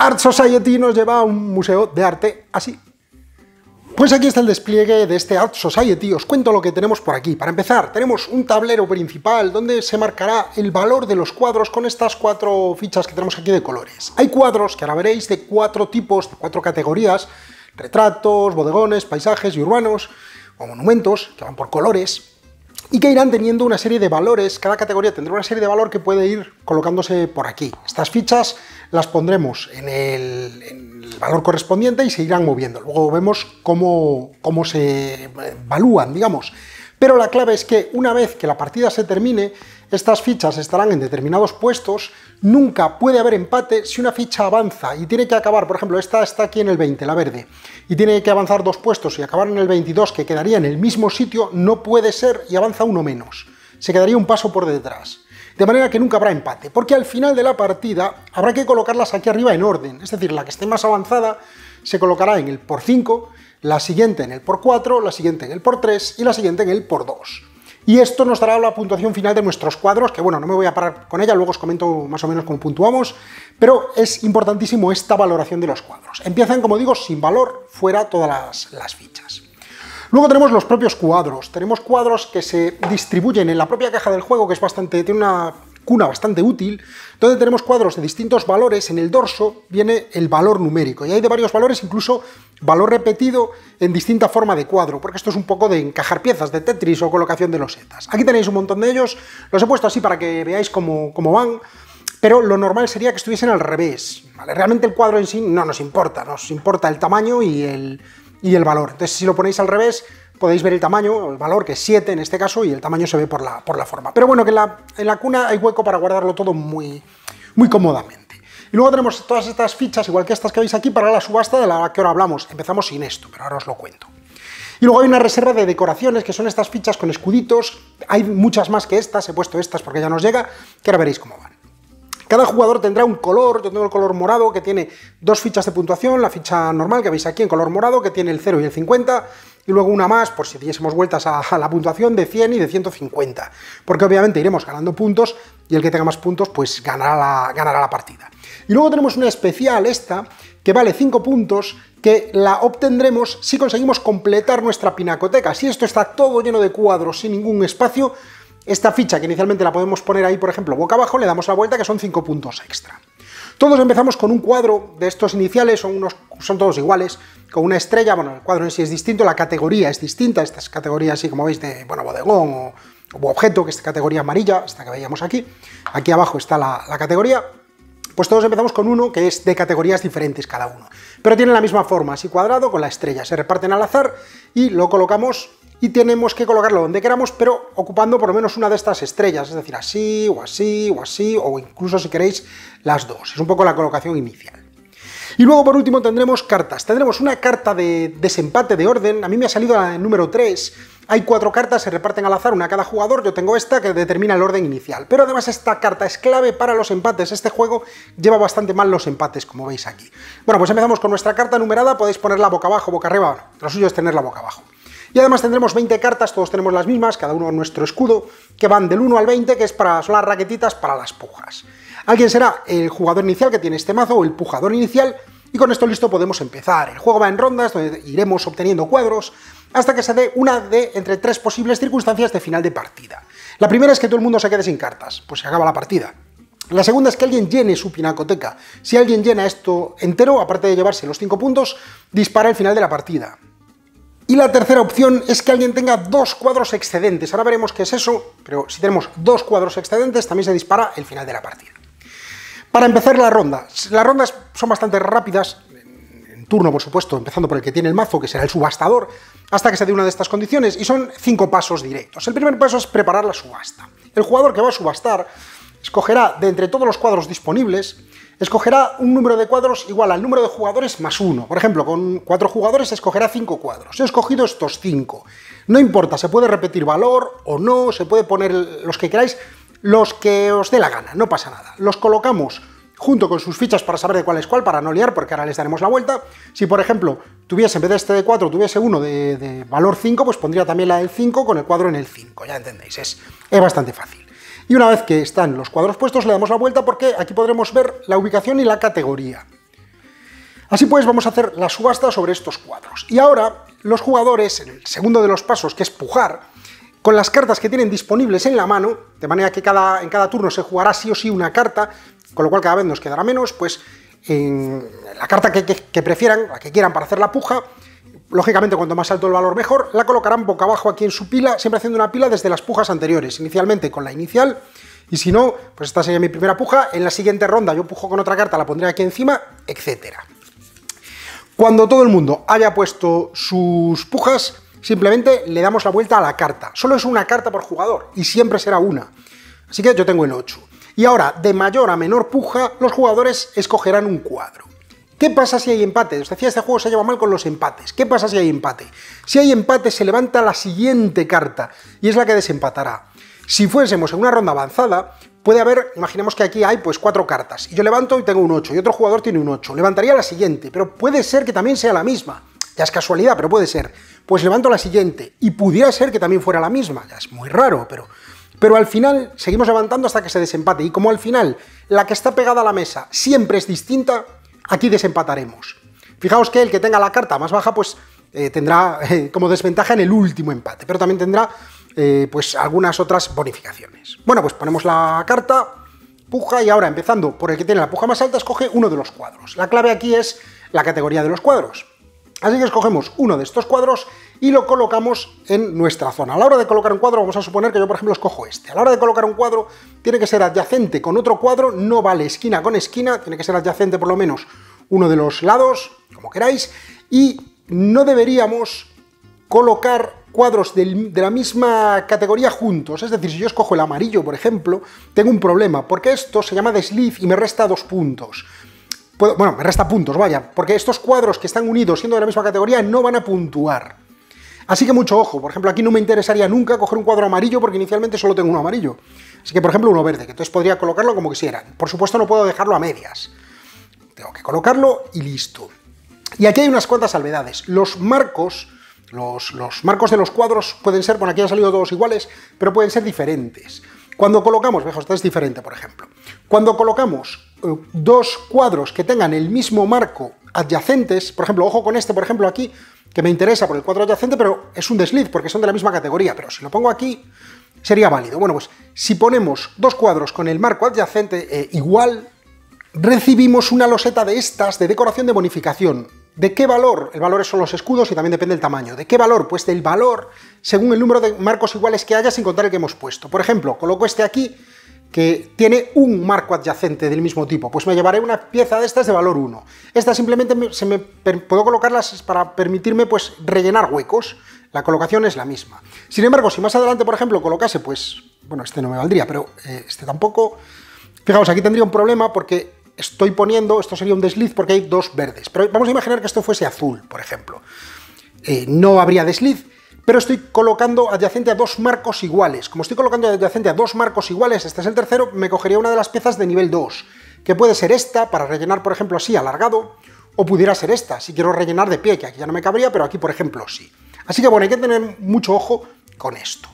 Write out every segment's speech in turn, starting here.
Art Society nos lleva a un museo de arte así. Pues aquí está el despliegue de este Art Society, os cuento lo que tenemos por aquí. Para empezar, tenemos un tablero principal donde se marcará el valor de los cuadros con estas cuatro fichas que tenemos aquí de colores. Hay cuadros, que ahora veréis, de cuatro tipos, de cuatro categorías, retratos, bodegones, paisajes y urbanos, o monumentos, que van por colores, y que irán teniendo una serie de valores, cada categoría tendrá una serie de valor que puede ir colocándose por aquí. Estas fichas las pondremos en el, valor correspondiente y se irán moviendo. Luego vemos cómo, cómo se evalúan, digamos. Pero la clave es que una vez que la partida se termine, estas fichas estarán en determinados puestos, nunca puede haber empate si una ficha avanza y tiene que acabar, por ejemplo, esta está aquí en el 20, la verde, y tiene que avanzar dos puestos y acabar en el 22, que quedaría en el mismo sitio, no puede ser y avanza uno menos. Se quedaría un paso por detrás de manera que nunca habrá empate, porque al final de la partida habrá que colocarlas aquí arriba en orden, es decir, la que esté más avanzada se colocará en el por 5, la siguiente en el por 4, la siguiente en el por 3 y la siguiente en el por 2. Y esto nos dará la puntuación final de nuestros cuadros, que bueno, no me voy a parar con ella, luego os comento más o menos cómo puntuamos, pero es importantísimo esta valoración de los cuadros. Empiezan, como digo, sin valor, fuera todas las fichas. Luego tenemos los propios cuadros. Tenemos cuadros que se distribuyen en la propia caja del juego, que es bastante, tiene una cuna bastante útil, donde tenemos cuadros de distintos valores. En el dorso viene el valor numérico y hay de varios valores, incluso valor repetido en distinta forma de cuadro, porque esto es un poco de encajar piezas de Tetris o colocación de losetas. Aquí tenéis un montón de ellos, los he puesto así para que veáis cómo, van pero lo normal sería que estuviesen al revés. ¿vale? Realmente el cuadro en sí no nos importa, nos importa el tamaño y el, y el valor. Entonces, si lo ponéis al revés, podéis ver el tamaño, el valor, que es 7 en este caso, y el tamaño se ve por la, por la forma. Pero bueno, que en la, en la cuna hay hueco para guardarlo todo muy, muy cómodamente. Y luego tenemos todas estas fichas, igual que estas que veis aquí, para la subasta de la que ahora hablamos. Empezamos sin esto, pero ahora os lo cuento. Y luego hay una reserva de decoraciones, que son estas fichas con escuditos. Hay muchas más que estas, he puesto estas porque ya nos llega, que ahora veréis cómo van. Cada jugador tendrá un color, yo tengo el color morado que tiene dos fichas de puntuación, la ficha normal que veis aquí en color morado que tiene el 0 y el 50, y luego una más por si diésemos vueltas a, la puntuación de 100 y de 150, porque obviamente iremos ganando puntos y el que tenga más puntos pues ganará la, ganará la partida. Y luego tenemos una especial esta que vale 5 puntos, que la obtendremos si conseguimos completar nuestra pinacoteca. Si esto está todo lleno de cuadros sin ningún espacio, esta ficha que inicialmente la podemos poner ahí, por ejemplo, boca abajo, le damos la vuelta que son 5 puntos extra. Todos empezamos con un cuadro de estos iniciales, son, unos, son todos iguales, con una estrella, bueno, el cuadro en sí es distinto, la categoría es distinta, estas categorías así como veis de, bueno, bodegón o, objeto, que es categoría amarilla, esta que veíamos aquí, aquí abajo está la, categoría, pues todos empezamos con uno que es de categorías diferentes cada uno, pero tiene la misma forma, así cuadrado con la estrella, se reparten al azar y lo colocamos y tenemos que colocarlo donde queramos, pero ocupando por lo menos una de estas estrellas, es decir, así, o así, o así, o incluso si queréis, las dos. Es un poco la colocación inicial. Y luego, por último, tendremos cartas. Tendremos una carta de desempate de orden. A mí me ha salido la número 3. Hay cuatro cartas, se reparten al azar, una a cada jugador. Yo tengo esta que determina el orden inicial. Pero además esta carta es clave para los empates. Este juego lleva bastante mal los empates, como veis aquí. Bueno, pues empezamos con nuestra carta numerada. Podéis ponerla boca abajo, boca arriba. Lo suyo es tenerla boca abajo. Y además tendremos 20 cartas, todos tenemos las mismas, cada uno nuestro escudo, que van del 1 al 20, que es para, son las raquetitas para las pujas. Alguien será el jugador inicial que tiene este mazo o el pujador inicial, y con esto listo podemos empezar. El juego va en rondas, donde iremos obteniendo cuadros, hasta que se dé una de entre tres posibles circunstancias de final de partida. La primera es que todo el mundo se quede sin cartas, pues se acaba la partida. La segunda es que alguien llene su pinacoteca. Si alguien llena esto entero, aparte de llevarse los 5 puntos, dispara el final de la partida. Y la tercera opción es que alguien tenga dos cuadros excedentes. Ahora veremos qué es eso, pero si tenemos dos cuadros excedentes, también se dispara el final de la partida. Para empezar la ronda, las rondas son bastante rápidas, en turno por supuesto, empezando por el que tiene el mazo, que será el subastador, hasta que se dé una de estas condiciones, y son cinco pasos directos. El primer paso es preparar la subasta. El jugador que va a subastar escogerá de entre todos los cuadros disponibles escogerá un número de cuadros igual al número de jugadores más uno. Por ejemplo, con cuatro jugadores escogerá cinco cuadros. he escogido estos cinco. No importa, se puede repetir valor o no, se puede poner los que queráis, los que os dé la gana, no pasa nada. Los colocamos junto con sus fichas para saber de cuál es cuál, para no liar, porque ahora les daremos la vuelta. Si, por ejemplo, tuviese en vez de este de cuatro, tuviese uno de, valor 5, pues pondría también la del 5 con el cuadro en el 5, ya entendéis, es, es bastante fácil. Y una vez que están los cuadros puestos, le damos la vuelta porque aquí podremos ver la ubicación y la categoría. Así pues, vamos a hacer la subasta sobre estos cuadros. Y ahora, los jugadores, en el segundo de los pasos, que es pujar, con las cartas que tienen disponibles en la mano, de manera que cada, en cada turno se jugará sí o sí una carta, con lo cual cada vez nos quedará menos, pues en la carta que prefieran, la que quieran para hacer la puja, Lógicamente, cuanto más alto el valor mejor, la colocarán boca abajo aquí en su pila, siempre haciendo una pila desde las pujas anteriores, inicialmente con la inicial, y si no, pues esta sería mi primera puja, en la siguiente ronda yo pujo con otra carta, la pondré aquí encima, etc. Cuando todo el mundo haya puesto sus pujas, simplemente le damos la vuelta a la carta. Solo es una carta por jugador, y siempre será una. Así que yo tengo el 8. Y ahora, de mayor a menor puja, los jugadores escogerán un cuadro. ¿Qué pasa si hay empate? Os decía, este juego se lleva mal con los empates. ¿Qué pasa si hay empate? Si hay empate, se levanta la siguiente carta, y es la que desempatará. Si fuésemos en una ronda avanzada, puede haber, imaginemos que aquí hay pues cuatro cartas, y yo levanto y tengo un 8, y otro jugador tiene un 8, levantaría la siguiente, pero puede ser que también sea la misma, ya es casualidad, pero puede ser, pues levanto la siguiente, y pudiera ser que también fuera la misma, ya es muy raro, pero... Pero al final seguimos levantando hasta que se desempate, y como al final la que está pegada a la mesa siempre es distinta, Aquí desempataremos. Fijaos que el que tenga la carta más baja, pues eh, tendrá eh, como desventaja en el último empate, pero también tendrá eh, pues algunas otras bonificaciones. Bueno, pues ponemos la carta, puja, y ahora empezando por el que tiene la puja más alta, escoge uno de los cuadros. La clave aquí es la categoría de los cuadros. Así que escogemos uno de estos cuadros y lo colocamos en nuestra zona. A la hora de colocar un cuadro, vamos a suponer que yo, por ejemplo, escojo este. A la hora de colocar un cuadro, tiene que ser adyacente con otro cuadro, no vale esquina con esquina, tiene que ser adyacente por lo menos uno de los lados, como queráis, y no deberíamos colocar cuadros de la misma categoría juntos. Es decir, si yo escojo el amarillo, por ejemplo, tengo un problema, porque esto se llama desliz y me resta dos puntos. bueno, me resta puntos, vaya, porque estos cuadros que están unidos siendo de la misma categoría no van a puntuar. Así que mucho ojo, por ejemplo, aquí no me interesaría nunca coger un cuadro amarillo porque inicialmente solo tengo uno amarillo. Así que, por ejemplo, uno verde, que entonces podría colocarlo como quisieran. Por supuesto, no puedo dejarlo a medias. Tengo que colocarlo y listo. Y aquí hay unas cuantas salvedades. Los marcos, los, marcos de los cuadros pueden ser, bueno, aquí han salido todos iguales, pero pueden ser diferentes. Cuando colocamos, vejo, esto es diferente, por ejemplo. Cuando colocamos eh, dos cuadros que tengan el mismo marco adyacentes, por ejemplo, ojo con este, por ejemplo, aquí que me interesa por el cuadro adyacente, pero es un desliz porque son de la misma categoría, pero si lo pongo aquí sería válido. Bueno, pues si ponemos dos cuadros con el marco adyacente eh, igual, recibimos una loseta de estas de decoración de bonificación. ¿De qué valor? El valor son los escudos y también depende del tamaño. ¿De qué valor? Pues del valor según el número de marcos iguales que haya sin contar el que hemos puesto. Por ejemplo, coloco este aquí que tiene un marco adyacente del mismo tipo, pues me llevaré una pieza de estas de valor 1. Esta simplemente se me, puedo colocarlas para permitirme pues rellenar huecos. La colocación es la misma. Sin embargo, si más adelante, por ejemplo, colocase, pues, bueno, este no me valdría, pero eh, este tampoco. Fijaos, aquí tendría un problema porque estoy poniendo, esto sería un desliz porque hay dos verdes, pero vamos a imaginar que esto fuese azul, por ejemplo. Eh, no habría desliz, pero estoy colocando adyacente a dos marcos iguales. Como estoy colocando adyacente a dos marcos iguales, este es el tercero, me cogería una de las piezas de nivel 2, que puede ser esta, para rellenar, por ejemplo, así, alargado, o pudiera ser esta, si quiero rellenar de pie, que aquí ya no me cabría, pero aquí, por ejemplo, sí. Así que, bueno, hay que tener mucho ojo con esto.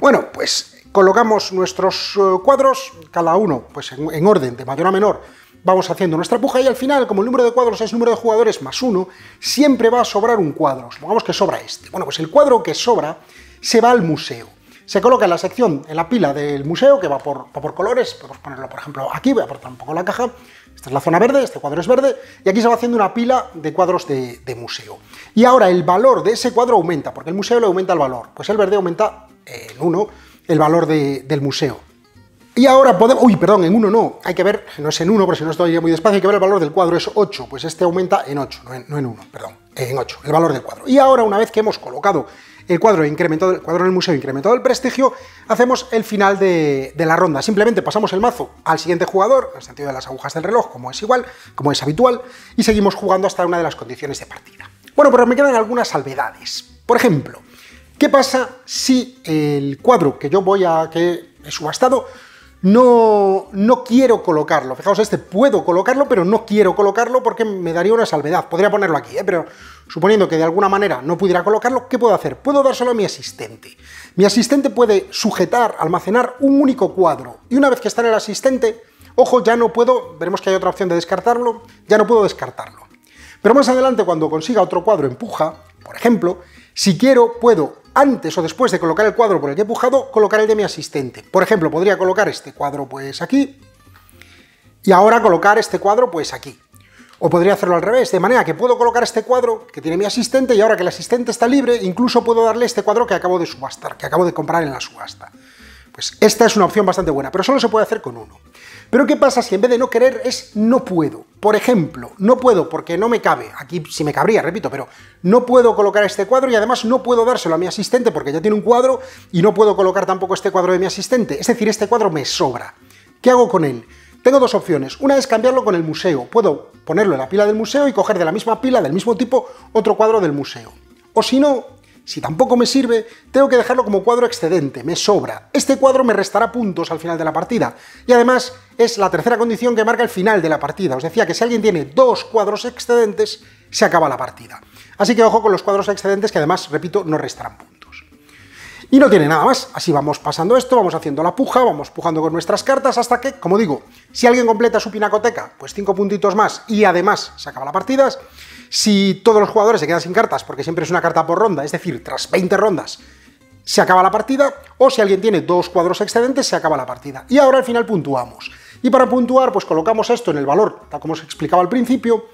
Bueno, pues colocamos nuestros eh, cuadros, cada uno, pues en, en orden, de mayor a menor, vamos haciendo nuestra puja y al final, como el número de cuadros es número de jugadores más uno, siempre va a sobrar un cuadro. Supongamos que sobra este. Bueno, pues el cuadro que sobra se va al museo. Se coloca en la sección, en la pila del museo, que va por, colores, podemos ponerlo por ejemplo aquí, voy a aportar un poco la caja, esta es la zona verde, este cuadro es verde, y aquí se va haciendo una pila de cuadros de, museo. Y ahora el valor de ese cuadro aumenta, porque el museo le aumenta el valor, pues el verde aumenta en 1 el valor del museo. Y ahora podemos... Uy, perdón, en 1 no. Hay que ver, no es en 1, porque si no estoy muy despacio, hay que ver el valor del cuadro, es 8. Pues este aumenta en 8, no en, 1, perdón, en 8, el valor del cuadro. Y ahora, una vez que hemos colocado el cuadro, incrementado, el cuadro en el museo incrementado el prestigio, hacemos el final de, de, la ronda. Simplemente pasamos el mazo al siguiente jugador, en el sentido de las agujas del reloj, como es igual, como es habitual, y seguimos jugando hasta una de las condiciones de partida. Bueno, pero me quedan algunas salvedades. Por ejemplo, ¿qué pasa si el cuadro que yo voy a... que he subastado no, no quiero colocarlo. Fijaos, este puedo colocarlo, pero no quiero colocarlo porque me daría una salvedad. Podría ponerlo aquí, ¿eh? pero suponiendo que de alguna manera no pudiera colocarlo, ¿qué puedo hacer? Puedo dárselo a mi asistente. Mi asistente puede sujetar, almacenar un único cuadro. Y una vez que está en el asistente, ojo, ya no puedo, veremos que hay otra opción de descartarlo, ya no puedo descartarlo. Pero más adelante, cuando consiga otro cuadro empuja, por ejemplo, si quiero, puedo antes o después de colocar el cuadro por el que he pujado, colocar el de mi asistente. Por ejemplo, podría colocar este cuadro pues aquí y ahora colocar este cuadro pues aquí. O podría hacerlo al revés, de manera que puedo colocar este cuadro que tiene mi asistente y ahora que el asistente está libre, incluso puedo darle este cuadro que acabo de subastar, que acabo de comprar en la subasta esta es una opción bastante buena, pero solo se puede hacer con uno. Pero ¿qué pasa si en vez de no querer es no puedo? Por ejemplo, no puedo porque no me cabe, aquí sí me cabría, repito, pero no puedo colocar este cuadro y además no puedo dárselo a mi asistente porque ya tiene un cuadro y no puedo colocar tampoco este cuadro de mi asistente, es decir, este cuadro me sobra. ¿Qué hago con él? Tengo dos opciones. Una es cambiarlo con el museo. Puedo ponerlo en la pila del museo y coger de la misma pila, del mismo tipo, otro cuadro del museo. O si no, si tampoco me sirve, tengo que dejarlo como cuadro excedente, me sobra. Este cuadro me restará puntos al final de la partida. Y además es la tercera condición que marca el final de la partida. Os decía que si alguien tiene dos cuadros excedentes, se acaba la partida. Así que ojo con los cuadros excedentes que además, repito, no restarán puntos. Y no tiene nada más. Así vamos pasando esto, vamos haciendo la puja, vamos pujando con nuestras cartas hasta que, como digo, si alguien completa su pinacoteca, pues cinco puntitos más y además se acaba la partida. Si todos los jugadores se quedan sin cartas, porque siempre es una carta por ronda, es decir, tras 20 rondas se acaba la partida, o si alguien tiene dos cuadros excedentes, se acaba la partida. Y ahora al final puntuamos. Y para puntuar, pues colocamos esto en el valor, tal como os explicaba al principio,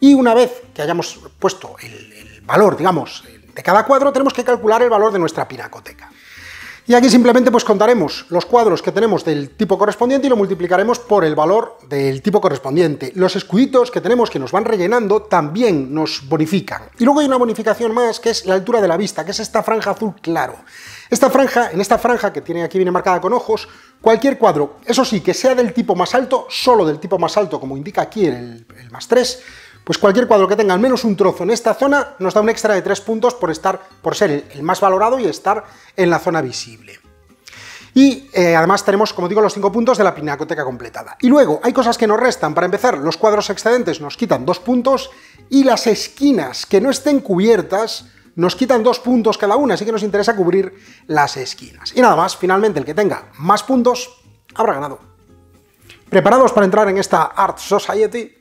y una vez que hayamos puesto el, el valor, digamos, de cada cuadro tenemos que calcular el valor de nuestra pinacoteca. Y aquí simplemente pues contaremos los cuadros que tenemos del tipo correspondiente y lo multiplicaremos por el valor del tipo correspondiente. Los escuditos que tenemos que nos van rellenando también nos bonifican. Y luego hay una bonificación más que es la altura de la vista, que es esta franja azul claro. Esta franja, en esta franja que tiene aquí viene marcada con ojos, cualquier cuadro, eso sí, que sea del tipo más alto, solo del tipo más alto, como indica aquí el, el más 3, pues cualquier cuadro que tenga al menos un trozo en esta zona nos da un extra de 3 puntos por, estar, por ser el más valorado y estar en la zona visible. Y eh, además tenemos, como digo, los 5 puntos de la pinacoteca completada. Y luego, hay cosas que nos restan. Para empezar, los cuadros excedentes nos quitan 2 puntos y las esquinas que no estén cubiertas nos quitan 2 puntos cada una, así que nos interesa cubrir las esquinas. Y nada más, finalmente el que tenga más puntos habrá ganado. ¿Preparados para entrar en esta Art Society?